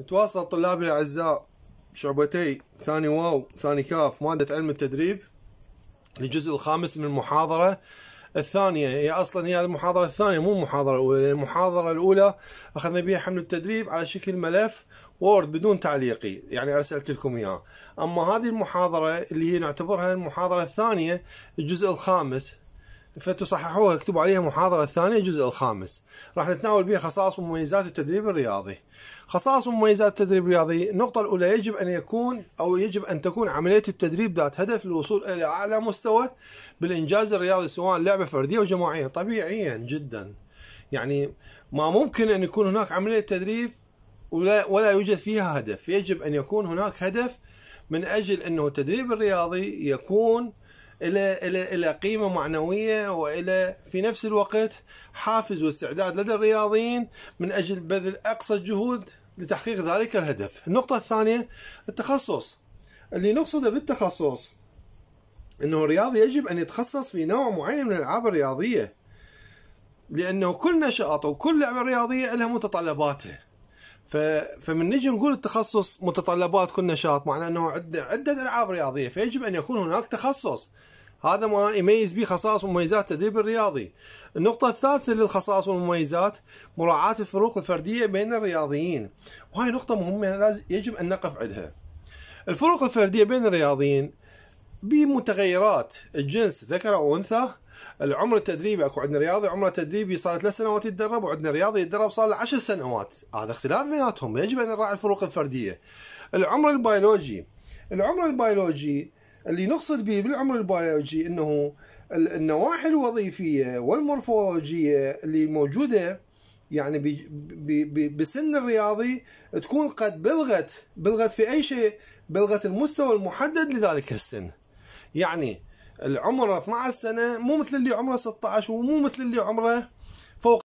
نتواصل طلابي الأعزاء شعبتي ثاني واو ثاني كاف مادة علم التدريب الجزء الخامس من المحاضرة الثانية هي أصلا هي المحاضرة الثانية مو المحاضرة الأولى المحاضرة الأولى أخذنا بها حمل التدريب على شكل ملف وورد بدون تعليقي يعني أرسلت لكم إياه أما هذه المحاضرة اللي هي نعتبرها المحاضرة الثانية الجزء الخامس فتصححوها اكتبوا عليها محاضرة الثانية الجزء الخامس راح نتناول بها خصائص ومميزات التدريب الرياضي خصائص ومميزات التدريب الرياضي النقطة الأولى يجب أن يكون أو يجب أن تكون عملية التدريب ذات هدف للوصول إلى أعلى مستوى بالإنجاز الرياضي سواء لعبة فردية أو جماعية طبيعيا جدا يعني ما ممكن أن يكون هناك عملية تدريب ولا, ولا يوجد فيها هدف يجب أن يكون هناك هدف من أجل أنه التدريب الرياضي يكون إلى إلى إلى قيمة معنوية وإلى في نفس الوقت حافز واستعداد لدى الرياضيين من أجل بذل أقصى الجهود لتحقيق ذلك الهدف. النقطة الثانية التخصص اللي نقصده بالتخصص أنه الرياضي يجب أن يتخصص في نوع معين من الألعاب الرياضية لأنه كل نشاط وكل لعبة رياضية لها متطلباتها. ف... فمن نجي نقول التخصص متطلبات كل نشاط معناه انه عده عده العاب رياضيه فيجب ان يكون هناك تخصص هذا ما يميز به خصائص ومميزات التدريب الرياضي. النقطة الثالثة للخصائص والمميزات مراعاة الفروق الفردية بين الرياضيين، وهي نقطة مهمة لازم يجب أن نقف عندها. الفروق الفردية بين الرياضيين بمتغيرات الجنس ذكر أو أنثى العمر التدريبي اكو عندنا رياضي عمره تدريبي صار ثلاث سنوات يتدرب وعندنا رياضي يتدرب صار له 10 سنوات هذا اختلاف بيناتهم يجب ان نراعي الفروق الفرديه العمر البيولوجي العمر البيولوجي اللي نقصد به بالعمر البيولوجي انه النواحي الوظيفيه والمورفولوجيه اللي موجوده يعني بي بي بسن الرياضي تكون قد بلغت بلغت في اي شيء بلغت المستوى المحدد لذلك السن يعني العمر 12 سنه مو مثل اللي عمره 16 ومو مثل اللي عمره